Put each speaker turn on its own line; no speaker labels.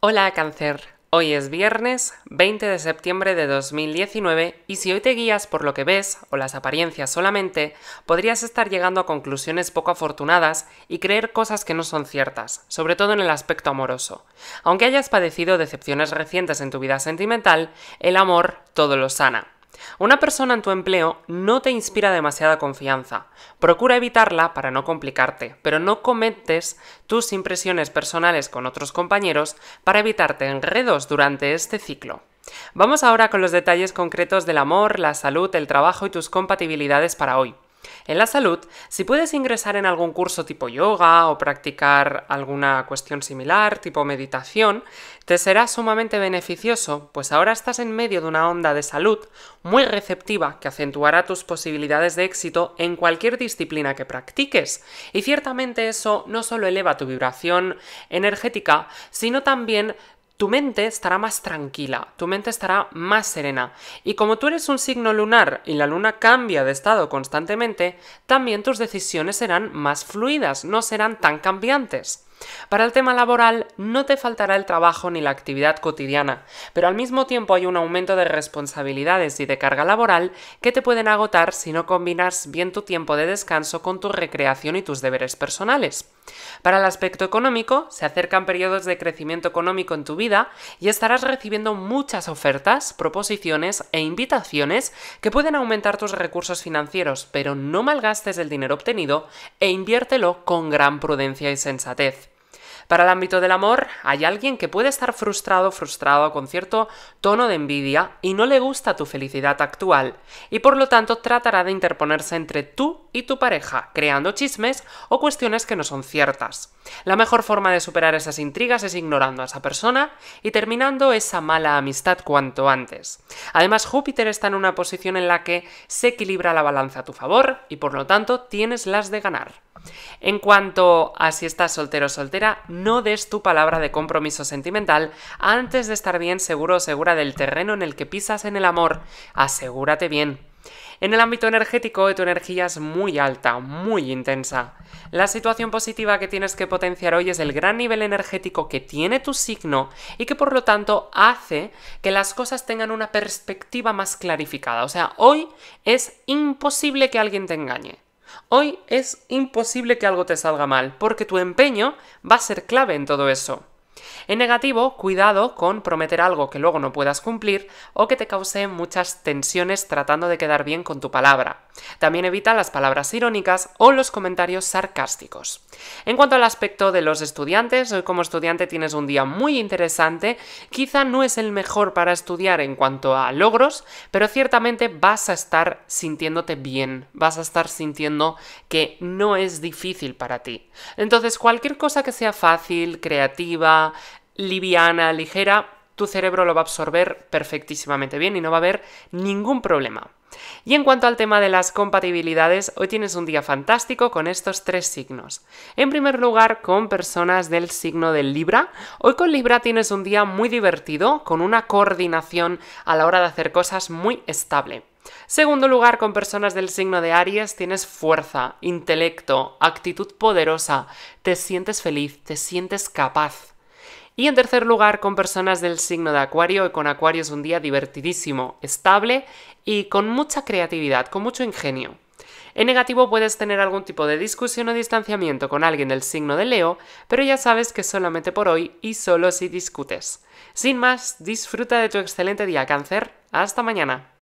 Hola cáncer, hoy es viernes 20 de septiembre de 2019 y si hoy te guías por lo que ves o las apariencias solamente, podrías estar llegando a conclusiones poco afortunadas y creer cosas que no son ciertas, sobre todo en el aspecto amoroso. Aunque hayas padecido decepciones recientes en tu vida sentimental, el amor todo lo sana. Una persona en tu empleo no te inspira demasiada confianza. Procura evitarla para no complicarte, pero no cometes tus impresiones personales con otros compañeros para evitarte enredos durante este ciclo. Vamos ahora con los detalles concretos del amor, la salud, el trabajo y tus compatibilidades para hoy. En la salud, si puedes ingresar en algún curso tipo yoga o practicar alguna cuestión similar, tipo meditación, te será sumamente beneficioso, pues ahora estás en medio de una onda de salud muy receptiva que acentuará tus posibilidades de éxito en cualquier disciplina que practiques. Y ciertamente eso no solo eleva tu vibración energética, sino también tu mente estará más tranquila, tu mente estará más serena. Y como tú eres un signo lunar y la luna cambia de estado constantemente, también tus decisiones serán más fluidas, no serán tan cambiantes. Para el tema laboral no te faltará el trabajo ni la actividad cotidiana, pero al mismo tiempo hay un aumento de responsabilidades y de carga laboral que te pueden agotar si no combinas bien tu tiempo de descanso con tu recreación y tus deberes personales. Para el aspecto económico, se acercan periodos de crecimiento económico en tu vida y estarás recibiendo muchas ofertas, proposiciones e invitaciones que pueden aumentar tus recursos financieros, pero no malgastes el dinero obtenido e inviértelo con gran prudencia y sensatez. Para el ámbito del amor, hay alguien que puede estar frustrado, frustrado, con cierto tono de envidia y no le gusta tu felicidad actual, y por lo tanto tratará de interponerse entre tú y tu pareja, creando chismes o cuestiones que no son ciertas. La mejor forma de superar esas intrigas es ignorando a esa persona y terminando esa mala amistad cuanto antes. Además, Júpiter está en una posición en la que se equilibra la balanza a tu favor y por lo tanto tienes las de ganar. En cuanto a si estás soltero o soltera, no des tu palabra de compromiso sentimental antes de estar bien seguro o segura del terreno en el que pisas en el amor. Asegúrate bien. En el ámbito energético, tu energía es muy alta, muy intensa. La situación positiva que tienes que potenciar hoy es el gran nivel energético que tiene tu signo y que por lo tanto hace que las cosas tengan una perspectiva más clarificada. O sea, hoy es imposible que alguien te engañe. Hoy es imposible que algo te salga mal, porque tu empeño va a ser clave en todo eso. En negativo, cuidado con prometer algo que luego no puedas cumplir o que te cause muchas tensiones tratando de quedar bien con tu palabra. También evita las palabras irónicas o los comentarios sarcásticos. En cuanto al aspecto de los estudiantes, hoy como estudiante tienes un día muy interesante, quizá no es el mejor para estudiar en cuanto a logros, pero ciertamente vas a estar sintiéndote bien, vas a estar sintiendo que no es difícil para ti. Entonces, cualquier cosa que sea fácil, creativa, liviana, ligera, tu cerebro lo va a absorber perfectísimamente bien y no va a haber ningún problema. Y en cuanto al tema de las compatibilidades, hoy tienes un día fantástico con estos tres signos. En primer lugar, con personas del signo del Libra. Hoy con Libra tienes un día muy divertido, con una coordinación a la hora de hacer cosas muy estable. Segundo lugar, con personas del signo de Aries tienes fuerza, intelecto, actitud poderosa, te sientes feliz, te sientes capaz. Y en tercer lugar, con personas del signo de Acuario, y con Acuario es un día divertidísimo, estable y con mucha creatividad, con mucho ingenio. En negativo puedes tener algún tipo de discusión o distanciamiento con alguien del signo de Leo, pero ya sabes que solamente por hoy y solo si discutes. Sin más, disfruta de tu excelente día cáncer. Hasta mañana.